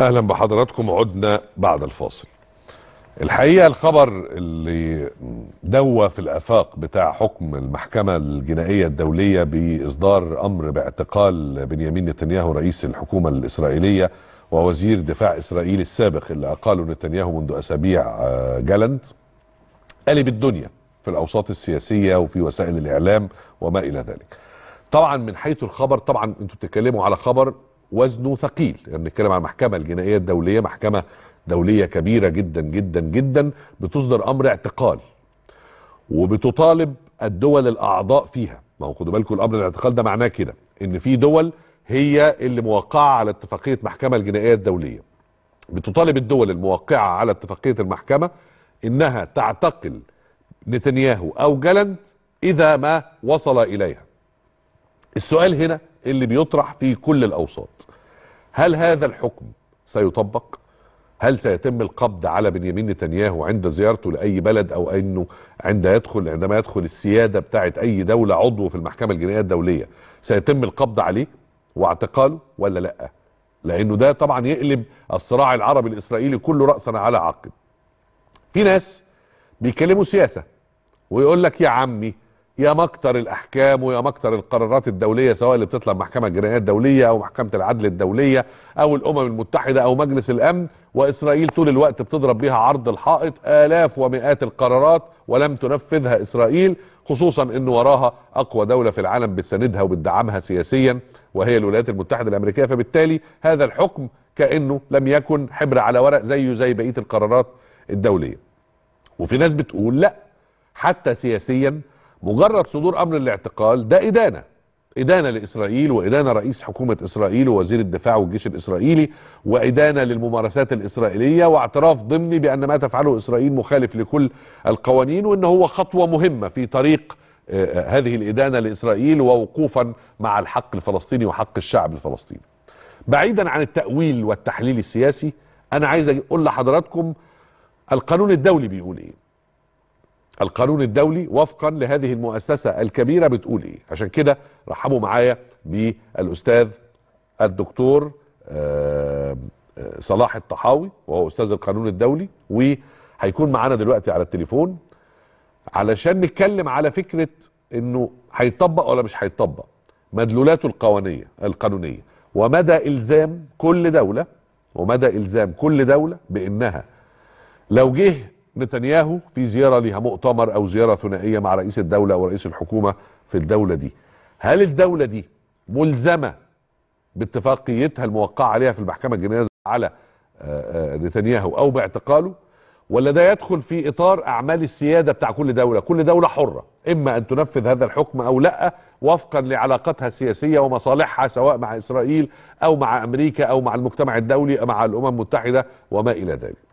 اهلا بحضراتكم عدنا بعد الفاصل الحقيقه الخبر اللي دوى في الافاق بتاع حكم المحكمه الجنائيه الدوليه باصدار امر باعتقال بنيامين نتنياهو رئيس الحكومه الاسرائيليه ووزير دفاع اسرائيل السابق اللي اقاله نتنياهو منذ اسابيع آه، جالنت قلب الدنيا في الاوساط السياسيه وفي وسائل الاعلام وما الى ذلك طبعا من حيث الخبر طبعا انتوا بتتكلموا على خبر وزنه ثقيل يعني بنتكلم عن المحكمه الجنائيه الدوليه محكمه دوليه كبيره جدا جدا جدا بتصدر امر اعتقال وبتطالب الدول الاعضاء فيها ما هو خدوا بالكم الامر الاعتقال ده معناه كده ان في دول هي اللي موقعه على اتفاقيه محكمه الجنائيه الدوليه بتطالب الدول الموقعه على اتفاقيه المحكمه انها تعتقل نتنياهو او جلند اذا ما وصل اليها السؤال هنا اللي بيطرح في كل الأوساط هل هذا الحكم سيطبق؟ هل سيتم القبض على بنيامين نتنياهو عند زيارته لأي بلد أو أنه عند يدخل عندما يدخل السيادة بتاعة أي دولة عضو في المحكمة الجنائية الدولية سيتم القبض عليه واعتقاله ولا لأ؟ لأنه ده طبعا يقلب الصراع العربي الإسرائيلي كله رأسا على عقب في ناس بيكلموا سياسة ويقول لك يا عمي يا مكتر الاحكام ويا مكتر القرارات الدوليه سواء اللي بتطلع المحكمه الجنائيه الدوليه او محكمه العدل الدوليه او الامم المتحده او مجلس الامن واسرائيل طول الوقت بتضرب بيها عرض الحائط الاف ومئات القرارات ولم تنفذها اسرائيل خصوصا ان وراها اقوى دوله في العالم بتساندها وبتدعمها سياسيا وهي الولايات المتحده الامريكيه فبالتالي هذا الحكم كانه لم يكن حبر على ورق زيه زي بقيه القرارات الدوليه. وفي ناس بتقول لا حتى سياسيا مجرد صدور امر الاعتقال ده ادانه إدانة لإسرائيل وإدانة رئيس حكومة إسرائيل ووزير الدفاع والجيش الإسرائيلي وإدانة للممارسات الإسرائيلية واعتراف ضمني بأن ما تفعله إسرائيل مخالف لكل القوانين وأنه هو خطوة مهمة في طريق آه، آه، هذه الإدانة لإسرائيل ووقوفا مع الحق الفلسطيني وحق الشعب الفلسطيني بعيدا عن التأويل والتحليل السياسي أنا عايز أقول لحضراتكم القانون الدولي بيقول إيه القانون الدولي وفقا لهذه المؤسسة الكبيرة بتقول ايه عشان كده رحبوا معايا بالأستاذ الدكتور آه، آه، صلاح الطحاوي وهو أستاذ القانون الدولي وهيكون معانا دلوقتي على التليفون علشان نتكلم على فكرة انه هيطبق ولا مش هيطبق مدلولاته القوانية القانونية ومدى إلزام كل دولة ومدى إلزام كل دولة بأنها لو جه نتنياهو في زياره ليها مؤتمر او زياره ثنائيه مع رئيس الدوله او رئيس الحكومه في الدوله دي هل الدوله دي ملزمه باتفاقيتها الموقعه عليها في المحكمه الجنائيه على آه، آه، نتنياهو او باعتقاله ولا ده يدخل في اطار اعمال السياده بتاع كل دوله كل دوله حره اما ان تنفذ هذا الحكم او لا وفقا لعلاقاتها السياسيه ومصالحها سواء مع اسرائيل او مع امريكا او مع المجتمع الدولي أو مع الامم المتحده وما الى ذلك